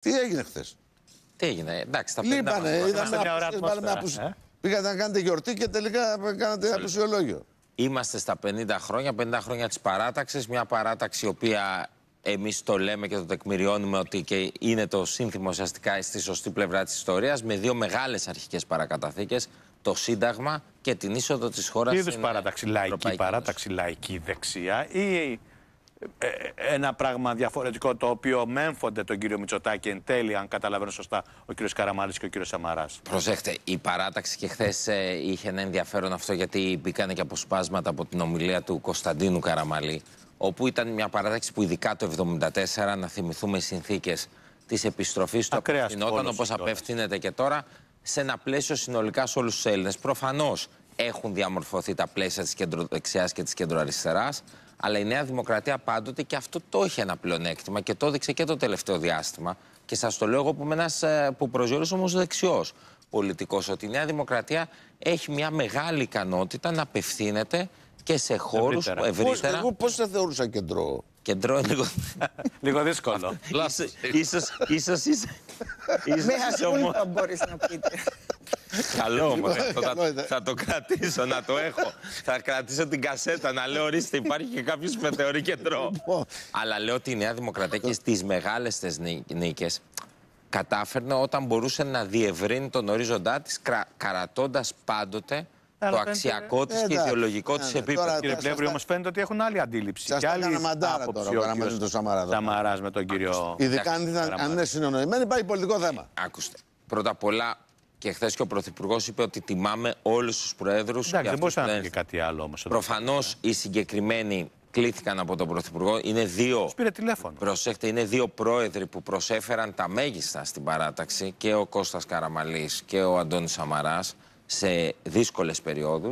Τι έγινε χθες. Τι έγινε, εντάξει, τα πήγαμε. Λείπανε, είδαμε ε. Πήγατε να κάνετε γιορτή και τελικά κάνατε απουσιολόγιο. Είμαστε στα 50 χρόνια, 50 χρόνια της παράταξης, μια παράταξη η οποία εμείς το λέμε και το τεκμηριώνουμε ότι και είναι το σύνθημα ουσιαστικά στη σωστή πλευρά της ιστορίας με δύο μεγάλες αρχικές παρακαταθήκες, το Σύνταγμα και την είσοδο της χώρας Τι είδους παράταξη, λαϊκή, παράταξη λαϊκή δεξιά ή ε, ένα πράγμα διαφορετικό το οποίο μέμφονται τον κύριο Μητσοτάκη εν τέλει, αν καταλαβαίνω σωστά, ο κύριος Καραμαλή και ο κύριος Σαμαράς. Προσέχτε, η παράταξη και χθες ε, είχε ένα ενδιαφέρον αυτό γιατί μπήκανε και αποσπάσματα από την ομιλία του Κωνσταντίνου Καραμαλή. Όπου ήταν μια παράταξη που ειδικά το 1974, να θυμηθούμε οι συνθήκες της επιστροφής του απευθυνόταν όπω απευθύνεται και τώρα, σε ένα πλαίσιο συνολικά σε όλους τους Έλληνες. Προφανώς έχουν διαμορφωθεί τα πλαίσια της κεντροδεξιά και της κεντροαριστεράς. Αλλά η Νέα Δημοκρατία πάντοτε και αυτό το είχε ένα πλεονέκτημα και το έδειξε και το τελευταίο διάστημα. Και σας το λέω εγώ που ένας ε, που προσδιορίζω όμως δεξιός πολιτικός, ότι η Νέα Δημοκρατία έχει μια μεγάλη ικανότητα να απευθύνεται και σε χώρους ευρύτερα. πώς Εγώ πώς θα θεωρούσα κεντρό. Κεντρό είναι λίγο. δύσκολο. σω. ίσω. μπορείς να πείτε. Καλό όμως. Λοιπόν, θα, λοιπόν, θα το κρατήσω, να το έχω. θα κρατήσω την κασέτα να λέω ορίστε, υπάρχει και κάποιος που με θεωρεί και τρόπο. Λοιπόν. Αλλά λέω ότι η Νέα Δημοκρατία και στις μεγάλες νίκες κατάφερνε όταν μπορούσε να διευρύνει τον ορίζοντά της, κρατώντας πάντοτε το αξιακό ναι. της και ιδεολογικό της ναι, ναι, επίπεδο. Κύριε Πλεύρη, όμως φαίνεται ότι έχουν άλλη αντίληψη. Και άλλη άποψη τώρα με τον Σαμαρά. Σαμαράς με τον κύριο. Ειδικά αν είναι συνονοημένοι, υπάρχει πολιτικό θέμα. Άκουστε. Πρώτα απ' όλα, και χθες και ο Πρωθυπουργός είπε ότι τιμάμε όλους τους Προέδρους. Εντάξει, δεν μπορούσα να πει κάτι άλλο όμως. Προφανώς οι συγκεκριμένοι κλήθηκαν από τον Πρωθυπουργό. Είναι δύο. Πήρε τηλέφωνο. Προσέχτε, είναι δύο πρόεδροι που προσέφεραν τα μέγιστα στην παράταξη και ο Κώστας Καραμαλής και ο Αντώνης Σαμαράς σε δύσκολες περιόδους.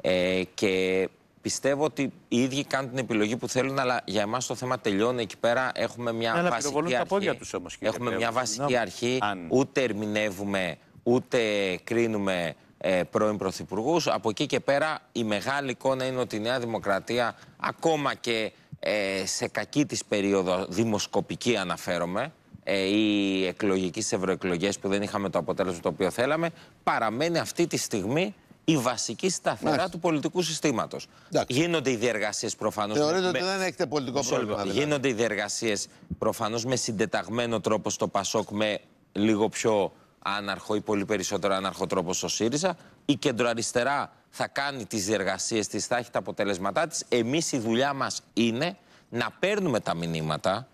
ε, και πιστεύω ότι οι ίδιοι κάνουν την επιλογή που θέλουν αλλά για εμάς το θέμα τελειώνει εκεί πέρα έχουμε μια βασική αρχή. έχουμε μια βασική αρχή, Αν... ούτε ερμηνεύουμε ούτε κρίνουμε ε, πρώην πρωθυπουργούς. Από εκεί και πέρα η μεγάλη εικόνα είναι ότι η Νέα Δημοκρατία ακόμα και ε, σε κακή της περίοδο δημοσκοπική αναφέρομαι ε, ή εκλογική σε ευρωεκλογές που δεν είχαμε το αποτέλεσμα το οποίο θέλαμε παραμένει αυτή τη στιγμή η βασική σταθερά του πολιτικού συστήματος. Γίνονται οι διεργασίες προφανώς. Θεωρείτε ότι δεν έχετε πολιτικό πρόβλημα. Δηλαδή. Γίνονται οι διεργασίες προφανώς με συντεταγμένο τρόπο στο Πασόκ, με λίγο πιο άναρχο ή πολύ περισσότερο άναρχο τρόπο στο ΣΥΡΙΖΑ. Η κεντροαριστερά θα κάνει τις διεργασίες της, θα έχει τα αποτελέσματά της. Εμείς η δουλειά μας είναι να παίρνουμε τα μηνύματα,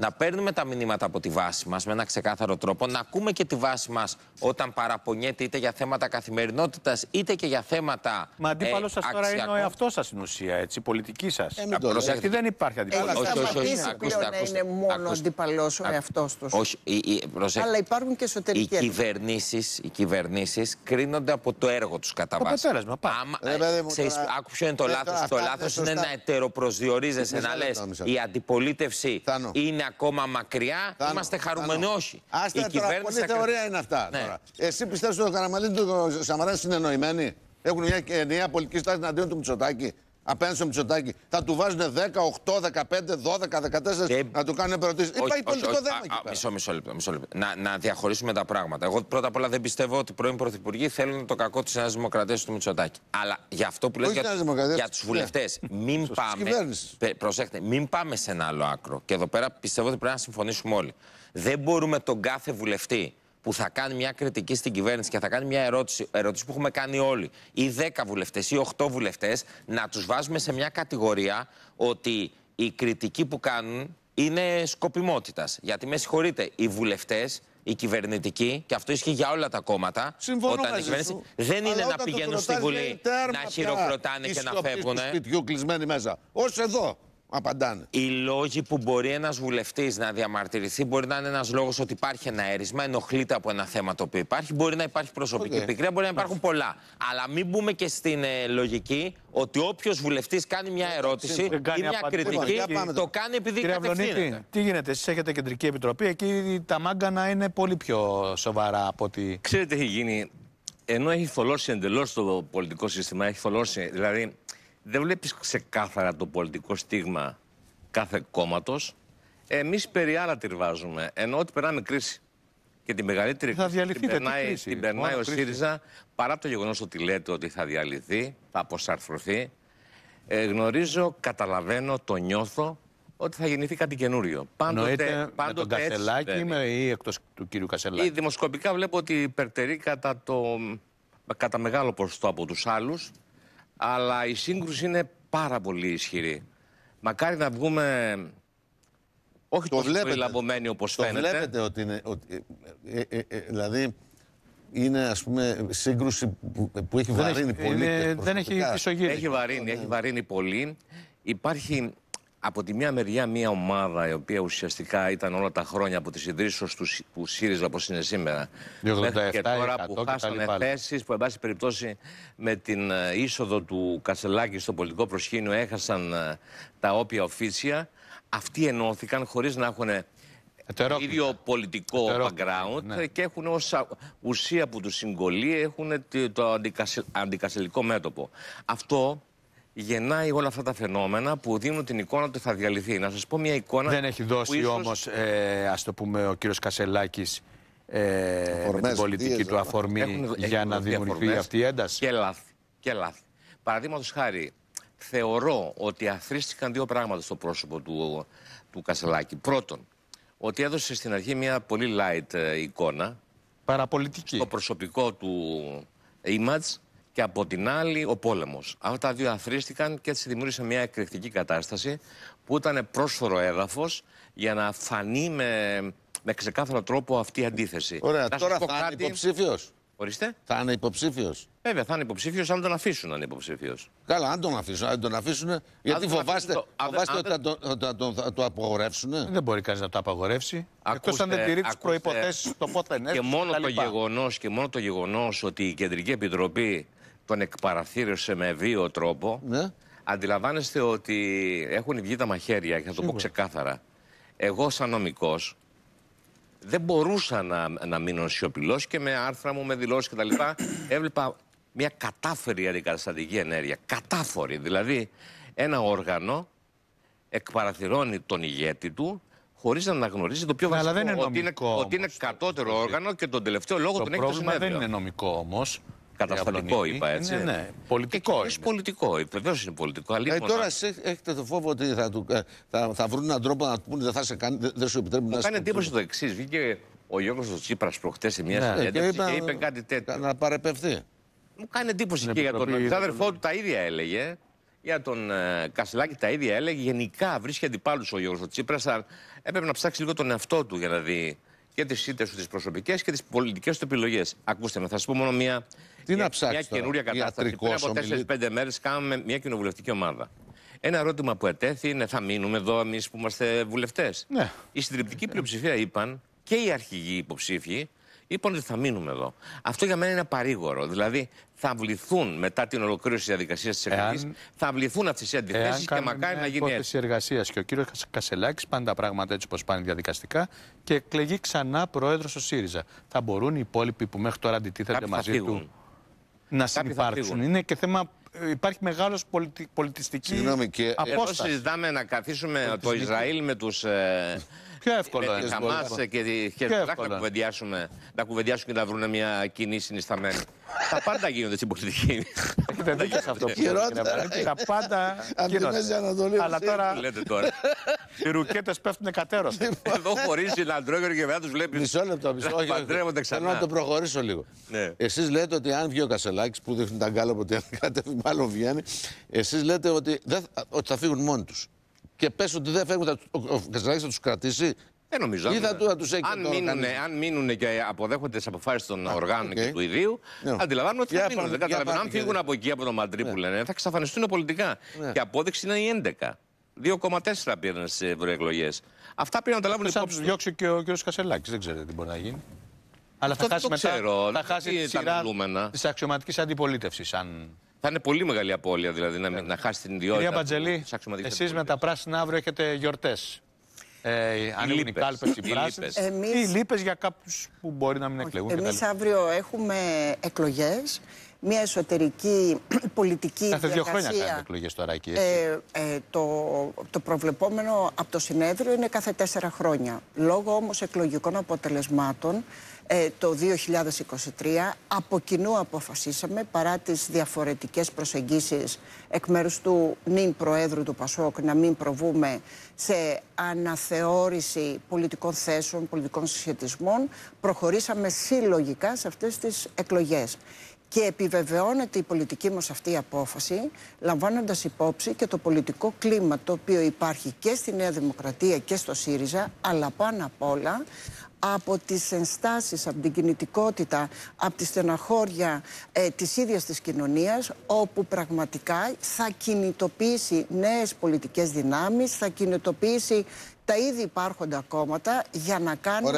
να παίρνουμε τα μηνύματα από τη βάση μας με ένα ξεκάθαρο τρόπο, να ακούμε και τη βάση μας όταν παραπονιέται είτε για θέματα καθημερινότητας είτε και για θέματα. Μα αντίπαλο ε, σας τώρα είναι ο εαυτός σας στην ουσία, έτσι, η πολιτική σας. Ε, δεν υπάρχει αντίπαλο. Ε, όχι, όχι, είναι μόνο αντίπαλος ο εαυτός τους. Όχι, Αλλά υπάρχουν και εσωτερικές. Οι κυβερνήσεις κρίνονται από το έργο τους κατά βάση. αποτέλεσμα, ε, Άκου ποιο ε, είναι το λάθος. Το λάθος είναι να ετεροπροσδιορίζεσαι να λες η αντιπολίτευση είναι ακόμα μακριά. Είμαστε χαρούμενοι όχι. Άστα τώρα, πολύ θεωρία είναι αυτά. Ναι. Τώρα. Εσύ πιστεύεις ότι ο Καραμαλίνο και ο Σαμαράς είναι εννοημένοι. Έχουν μια ενιαία πολιτική στάση εναντίον του Μητσοτάκη απέναντι στο Μητσοτάκη, θα του βάζουν 10, 8, 15, 12, 14 να του κάνουν ερωτήσει. Υπάρχει πολιτικό όχι, θέμα. Α, μισό, μισό λεπτό. Μισό λεπτό. Να, να διαχωρίσουμε τα πράγματα. Εγώ πρώτα απ' όλα δεν πιστεύω ότι οι πρώην πρωθυπουργοί θέλουν το κακό της Νέας Δημοκρατίας του Μητσοτάκη. Αλλά για αυτό που λέτε, για, για τους ναι. βουλευτές, μην πάμε. Προσέχτε, μην πάμε σε ένα άλλο άκρο. Και εδώ πέρα πιστεύω ότι πρέπει να συμφωνήσουμε όλοι. Δεν μπορούμε τον κάθε βουλευτή που θα κάνει μια κριτική στην κυβέρνηση και θα κάνει μια ερώτηση, ερώτηση που έχουμε κάνει όλοι, ή 10 βουλευτές ή 8 βουλευτές, να τους βάζουμε σε μια κατηγορία ότι η κριτική που κάνουν είναι σκοπιμότητας. Γιατί με συγχωρείτε, οι βουλευτές οι κυβερνητικοί, και αυτό ισχύει για όλα τα κόμματα, όταν η κυβέρνηση δεν είναι να πηγαίνουν στη Βουλή, να χειροκροτάνε και να φεύγουν. Του σπιτιού κλεισμένοι μέσα. Ως εδώ απαντάνε. Οι λόγοι που μπορεί ένας βουλευτής να διαμαρτυρηθεί μπορεί να είναι ένας λόγος ότι υπάρχει ένα αίρισμα, ενοχλείται από ένα θέμα το οποίο υπάρχει. Μπορεί να υπάρχει προσωπική okay. πικρία, μπορεί να υπάρχουν πολλά. Αλλά μην μπούμε και στην ε, λογική ότι όποιος βουλευτής κάνει μια ερώτηση ή μια κριτική, το κάνει επειδή Κύριε τι γίνεται, εσείς έχετε κεντρική επιτροπή, εκεί τα μάγκα να είναι πολύ πιο σοβαρά από ότι. Ξέρετε, έχει γίνει. Ενώ έχει θολώσει εντελώς το πολιτικό σύστημα, έχει θολώσει. Δηλαδή, δεν βλέπεις ξεκάθαρα το πολιτικό στίγμα κάθε κόμματος. Εμείς περί άλλα τυρβάζουμε, ενώ ότι περνάμε κρίση. Και την μεγαλύτερη θα κρίση την περνάει, κρίση. Την περνάει ο ΣΥΡΙΖΑ, παρά το γεγονός ότι λέτε ότι θα διαλυθεί, θα αποσαρθρωθεί. Ε, γνωρίζω, καταλαβαίνω, το νιώθω, ότι θα γεννηθεί κάτι καινούριο. Πάντοτε, πάντοτε με τον Κασελάκη με, ή εκτός του κύριου Κασελάκη. Ή δημοσκοπικά βλέπω ότι υπερτερεί κατά, το, κατά μεγάλο ποσοστό από τους άλλους αλλά η σύγκρουση είναι πάρα πολύ ισχυρή. Μακάρι να βγούμε όχι το τόσο λαμπωμένοι όπως φαίνεται. Το βλέπετε ότι είναι... Ότι, ε, ε, ε, δηλαδή είναι ας πούμε σύγκρουση που, έχει βαρύνει πολύ. δεν έχει Έχει βαρύνει, έχει βαρύνει πολύ. Υπάρχει από τη μία μεριά μια ομάδα η οποία ουσιαστικά ήταν όλα τα χρόνια από τις ιδρύσεις του, του ΣΥΡΙΖΑ όπως είναι σήμερα μέχρι και τώρα που χάσανε θέσεις που εν πάση περιπτώσει με την ε, είσοδο του Κασελάκη στο πολιτικό προσκήνιο έχασαν ε, τα όπια οφίσια, αυτοί ενώθηκαν χωρίς να έχουν το ίδιο πολιτικό background ναι. και έχουν ως ουσία που τους συγκολεί έχουν το αντικασελικό μέτωπο. Αυτό γεννάει όλα αυτά τα φαινόμενα που δίνουν την εικόνα ότι θα διαλυθεί. Να σας πω μια εικόνα. Δεν έχει δώσει ίσως... όμως, ε, ας το πούμε, ο κύριος Κασελάκης ε, την πολιτική του αφορμή για να δημιουργηθεί αυτή η ένταση. Και λάθη. Και λάθη. Παραδείγματος χάρη, θεωρώ ότι αθρίστηκαν δύο πράγματα στο πρόσωπο του, του Κασελάκη. Πρώτον, ότι έδωσε στην αρχή μια πολύ light ε, εικόνα. Παραπολιτική. Το προσωπικό του image και από την άλλη ο πόλεμος. Αυτά τα δύο αθρίστηκαν και έτσι δημιούργησε μια εκρηκτική κατάσταση που ήταν πρόσφορο έδαφος για να φανεί με, ξεκάθαρο τρόπο αυτή η αντίθεση. Ωραία, τώρα θα κάτι... είναι υποψήφιος. Ορίστε. Θα είναι υποψήφιος. Βέβαια, θα είναι υποψήφιος αν τον αφήσουν να είναι υποψήφιος. Καλά, αν τον αφήσουν. Αν τον αφήσουν γιατί φοβάστε, το... φοβάστε ότι θα τον, θα, το απαγορεύσουν. Δεν μπορεί κανείς να το απαγορεύσει. Εκτός αν δεν τηρεί τι προποθέσει το πότε ναι. Και μόνο το γεγονό ότι η Κεντρική Επιτροπή τον εκπαραθύρωσε με βίο τρόπο, ναι. αντιλαμβάνεστε ότι έχουν βγει τα μαχαίρια και θα το Σίγουρα. πω ξεκάθαρα. Εγώ σαν νομικός δεν μπορούσα να, να μείνω σιωπηλός και με άρθρα μου, με δηλώσεις κτλ. Έβλεπα μια κατάφερη αντικαταστατική ενέργεια. Κατάφορη. Δηλαδή, ένα όργανο εκπαραθυρώνει τον ηγέτη του χωρίς να αναγνωρίζει το πιο ναι, βασικό. ότι, είναι, ότι είναι κατώτερο όργανο και τον τελευταίο λόγο το τον έχει το Το πρόβλημα δεν είναι νομικό όμως. Καταστατικό είπα έτσι. Ναι, ναι. ναι. Πολιτικό. Είναι. πολιτικό. Βεβαίως είναι πολιτικό. Ε, τώρα έχετε το φόβο ότι θα, του, ε, θα, θα βρουν έναν τρόπο να του πούνε δεν, θα σε κάνει, δεν σου επιτρέπουν να κάνει εντύπωση το εξής. Βγήκε ο Γιώργος Τσίπρας προχτές σε μια ναι. συνέντευξη ε, και, είπε κάτι τέτοιο. Να παρεπευθεί. Μου κάνει εντύπωση και για τον αδερφό του τα ίδια έλεγε. Για τον ε, τα ίδια έλεγε. Γενικά βρίσκει αντιπάλους ο Γιώργος Τσίπρα. Έπρεπε να ψάξει λίγο τον εαυτό του για να δει και τις ήττε του τις προσωπικές και τις πολιτικές του επιλογές. Ακούστε με, θα σα πω μόνο μία τι για, να ψάξει. Μια καινούρια κατάσταση. Πριν από 4-5 μέρε κάναμε μια κοινοβουλευτική ομάδα. Ένα ερώτημα που ετέθη είναι θα μείνουμε εδώ εμείς που είμαστε βουλευτές. Ναι. Η συντριπτική πλειοψηφία είπαν και οι αρχηγοί υποψήφοι είπαν ότι θα μείνουμε εδώ. Αυτό για μένα είναι παρήγορο. Δηλαδή θα βληθούν μετά την ολοκλήρωση της διαδικασίας της εκλογή, θα βληθούν αυτές οι αντιθέσεις και μακάρι να γίνει έτσι. εργασίας. Και ο κύριος Κασελάκης πάνε τα πράγματα έτσι όπως πάνε διαδικαστικά και εκλεγεί ξανά πρόεδρος ο ΣΥΡΙΖΑ. Θα μπορούν οι υπόλοιποι που μέχρι τώρα αντιτίθεται μαζί του να συνεπάρξουν. Είναι και θέμα ε, υπάρχει μεγάλος πολιτι... πολιτιστική Συγγνώμη, και... απόσταση. Εδώ συζητάμε να καθίσουμε το Ισραήλ με τους... Ε... Πιο εύκολο. Ε, είναι. Χαμάς ε, και τη Χερσονάχ να κουβεντιάσουν και να βρουν μια κοινή συνισταμένη. Τα πάντα γίνονται στην πολιτική. Έχετε δίκιο σε αυτό που λέτε. Τα πάντα κοινότητα. Αλλά τώρα οι ρουκέτες πέφτουν κατέρω. Λοιπόν. Εδώ χωρίζει λαντρόγερο και βέβαια τους βλέπεις. Μισό λεπτό, μισό ξανά. Θέλω να το προχωρήσω λίγο. Ναι. Εσείς λέτε ότι αν βγει ο Κασελάκης που δείχνει τα γκάλα ότι αν κατέβει, μάλλον βγαίνει. Εσείς λέτε ότι θα φύγουν μόνοι τους. Και πες ότι δεν φεύγουν, ο Κασελάκης θα τους κρατήσει δεν νομίζω. Ή θα, αν, αν μείνουν και αποδέχονται τις αποφάσεις των οργάνων okay. και του ιδίου, yeah. Ναι. αντιλαμβάνομαι ότι θα yeah, μείνουν. Δεν καταλαβαίνω. Αν φύγουν yeah. από εκεί, από το Μαντρί ναι. που λένε, θα εξαφανιστούν πολιτικά. Ναι. Και απόδειξη είναι η 11. 2,4 πήραν στι ευρωεκλογές. Αυτά πρέπει να τα λάβουν υπόψη. Θα διώξει και ο κ. Κασελάκης. Δεν ξέρετε τι μπορεί να γίνει. Αλλά Αυτό θα χάσει μετά ξέρω. θα χάσει τη σειρά της αξιωματικής αντιπολίτευσης. Θα είναι πολύ μεγάλη απώλεια δηλαδή να, να χάσει την ιδιότητα. Κυρία Μπατζελή, εσείς με τα πράσινα αύριο έχετε γιορτές. Ε, είναι οι κάλπε, οι ε, για κάποιους που μπορεί να μην εκλεγούν. Εμεί αύριο έχουμε εκλογές. Μια εσωτερική πολιτική Κάθε δύο χρόνια κάνετε εκλογές τώρα εκεί. Ε, ε, το, το προβλεπόμενο από το συνέδριο είναι κάθε τέσσερα χρόνια. Λόγω όμως εκλογικών αποτελεσμάτων ε, το 2023. Από κοινού αποφασίσαμε, παρά τις διαφορετικές προσεγγίσεις εκ μέρους του νυν Προέδρου του Πασόκ, να μην προβούμε σε αναθεώρηση πολιτικών θέσεων, πολιτικών συσχετισμών, προχωρήσαμε συλλογικά σε αυτές τις εκλογές. Και επιβεβαιώνεται η πολιτική μας αυτή η απόφαση, λαμβάνοντας υπόψη και το πολιτικό κλίμα το οποίο υπάρχει και στη Νέα Δημοκρατία και στο ΣΥΡΙΖΑ, αλλά πάνω απ' όλα από τις ενστάσεις, από την κινητικότητα, από τη στεναχώρια ε, της ίδιας της κοινωνίας, όπου πραγματικά θα κινητοποιήσει νέες πολιτικές δυνάμεις, θα κινητοποιήσει τα ήδη υπάρχοντα κόμματα για να κάνουν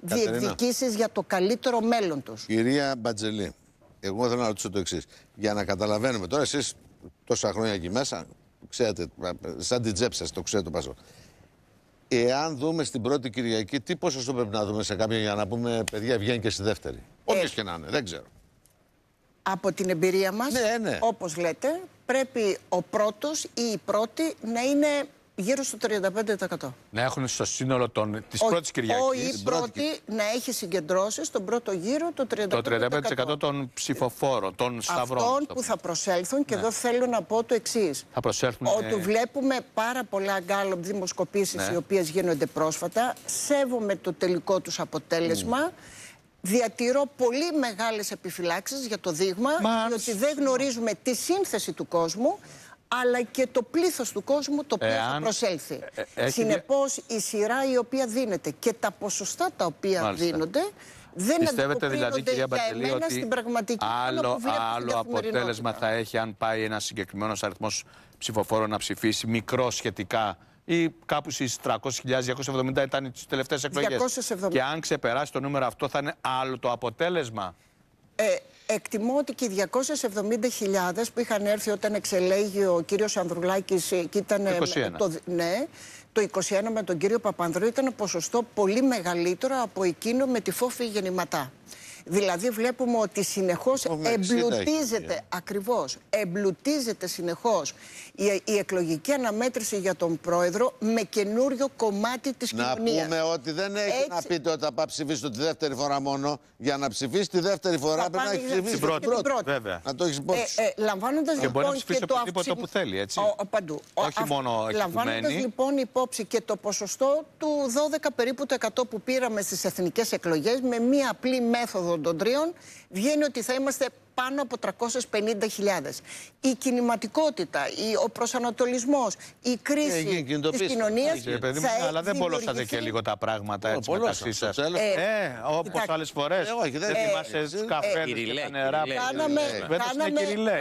διεκδικήσεις για το καλύτερο μέλλον τους. Κυρία Μπατζελή, εγώ θέλω να ρωτήσω το εξής. Για να καταλαβαίνουμε τώρα εσείς τόσα χρόνια εκεί μέσα, ξέρετε, σαν την τσέπη το ξέρετε το πασό. Εάν δούμε στην πρώτη Κυριακή, τι ποσοστό πρέπει να δούμε σε κάποιον για να πούμε παιδιά βγαίνει και στη δεύτερη. Ε, Όχι και να είναι, δεν ξέρω. Από την εμπειρία μας, ναι, ναι. όπως λέτε, πρέπει ο πρώτος ή η πρώτη να είναι γύρω στο 35%. Να έχουν στο σύνολο τη της κυριάκή. πρώτης Κυριακής. Ο η πρώτη να έχει συγκεντρώσει στον πρώτο γύρο το 35%. Το 35% των ψηφοφόρων, των ε, σταυρών. Αυτών που θα προσέλθουν και ναι. εδώ θέλω να πω το εξής. Θα προσέλθουν. Ότι ε... βλέπουμε πάρα πολλά γκάλωπ δημοσκοπήσεις ναι. οι οποίες γίνονται πρόσφατα. Σέβομαι το τελικό τους αποτέλεσμα. Διατηρώ πολύ μεγάλες επιφυλάξεις για το δείγμα, Γιατί διότι δεν γνωρίζουμε τη σύνθεση του κόσμου αλλά και το πλήθος του κόσμου το οποίο Εάν... θα προσέλθει. Ε, ε Συνεπώς η σειρά η οποία δίνεται και τα ποσοστά τα οποία Μάλιστα. δίνονται δεν Πιστεύετε δηλαδή, κυρία Μπατελή, ότι άλλο, άλλο αποτέλεσμα θα έχει αν πάει ένας συγκεκριμένος αριθμός ψηφοφόρων να ψηφίσει, μικρό σχετικά, ή κάπου στις 300.270 ήταν τις τελευταίες εκλογές. Και αν ξεπεράσει το νούμερο αυτό, θα είναι άλλο το αποτέλεσμα. Ε, εκτιμώ ότι και οι 270.000 που είχαν έρθει όταν εξελέγει ο κύριος Ανδρουλάκης ε, και ήταν ε, το, ναι, το 21 με τον κύριο Παπανδρού ήταν ποσοστό πολύ μεγαλύτερο από εκείνο με τη φόφη γεννηματά. Δηλαδή βλέπουμε ότι συνεχώς εμπλουτίζεται, ακριβώς, εμπλουτίζεται συνεχώς η, η εκλογική αναμέτρηση για τον πρόεδρο με καινούριο κομμάτι της κοινωνία. Να πούμε ότι δεν έχει να πείτε ότι θα πάει ψηφίσει τη δεύτερη φορά μόνο. Για να ψηφίσει τη δεύτερη φορά πρέπει να έχει ψηφίσει την πρώτη. πρώτη. Να το έχεις υπόψη. Ε, ε, Λαμβάνοντας λοιπόν. Μπορεί να λοιπόν ψηφίσει που θέλει. Έτσι. Ο, παντού. Όχι μόνο Λαμβάνοντας λοιπόν υπόψη και το ποσοστό του 12 περίπου το 100 που πήραμε στις εθνικές εκλογές με μία απλή μέθοδο των τρίων, βγαίνει ότι θα είμαστε πάνω από 350.000. Η κινηματικότητα, ο προσανατολισμός, η κρίση ε, της κοινωνίας. Ε, αλλά δεν πολλώσατε και λίγο τα πράγματα ε, έτσι μεταξύ σα. Ε, ε όπως άλλες φορές. Δεν θυμάστε του καφέ, τα νερά.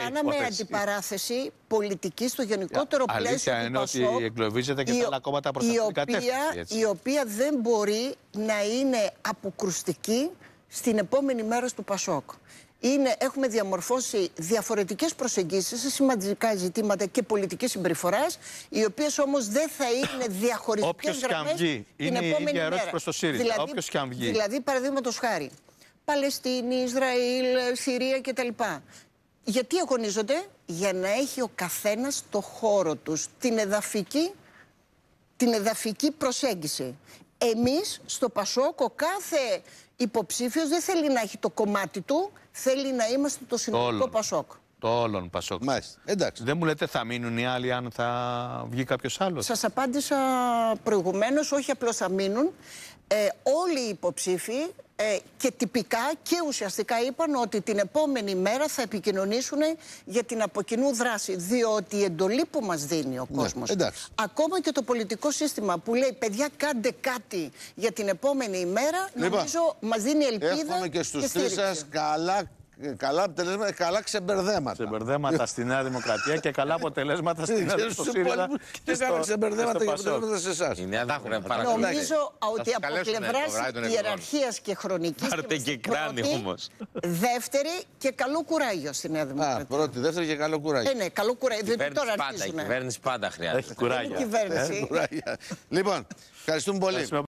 Κάναμε αντιπαράθεση πολιτική στο γενικότερο πλαίσιο. Αλήθεια είναι ότι και άλλα κόμματα προς Η οποία δεν μπορεί να είναι αποκρουστική στην επόμενη μέρα του Πασόκ είναι, έχουμε διαμορφώσει διαφορετικές προσεγγίσεις σε σημαντικά ζητήματα και πολιτικές συμπεριφοράς, οι οποίες όμως δεν θα είναι διαχωριστικές γραμμές βγει. την είναι επόμενη η προς το δηλαδή, δηλαδή, Όποιος και αν βγει. Δηλαδή, παραδείγματος χάρη, Παλαιστίνη, Ισραήλ, Συρία κτλ. Γιατί αγωνίζονται, για να έχει ο καθένας το χώρο τους, την εδαφική, την εδαφική προσέγγιση. Εμείς στο Πασόκο κάθε υποψήφιος δεν θέλει να έχει το κομμάτι του, θέλει να είμαστε το συνολικό Πασόκ. Το όλον Πασόκ. Εντάξει. Δεν μου λέτε θα μείνουν οι άλλοι αν θα βγει κάποιος άλλος. Σας απάντησα προηγουμένως, όχι απλώς θα μείνουν. Ε, όλοι οι υποψήφοι ε, και τυπικά και ουσιαστικά είπαν ότι την επόμενη μέρα θα επικοινωνήσουν για την αποκοινού δράση. Διότι η εντολή που μας δίνει ο ναι, κόσμος, ακόμα και το πολιτικό σύστημα που λέει παιδιά, κάντε κάτι για την επόμενη ημέρα, λοιπόν, νομίζω μας δίνει ελπίδα. Έχουμε και στους τρεις σας καλά καλά αποτελέσματα, καλά ξεμπερδέματα. Ξεμπερδέματα στη Νέα Δημοκρατία και καλά αποτελέσματα στην Ελλάδα. Και καλά ξεμπερδέματα και αποτελέσματα σε εσάς. Νομίζω ότι από πλευρά ιεραρχίας και χρονικής. Πάρτε και κράνη όμως. Δεύτερη και καλό κουράγιο στη Νέα Δημοκρατία. Πρώτη, δεύτερη και καλό κουράγιο. Ε, ναι, καλό κουράγιο. Δεν τώρα αρχίζουμε. Η κυβέρνηση πάντα χρειάζεται. Έχει κουράγιο. Λοιπόν, ευχαριστούμε πολύ.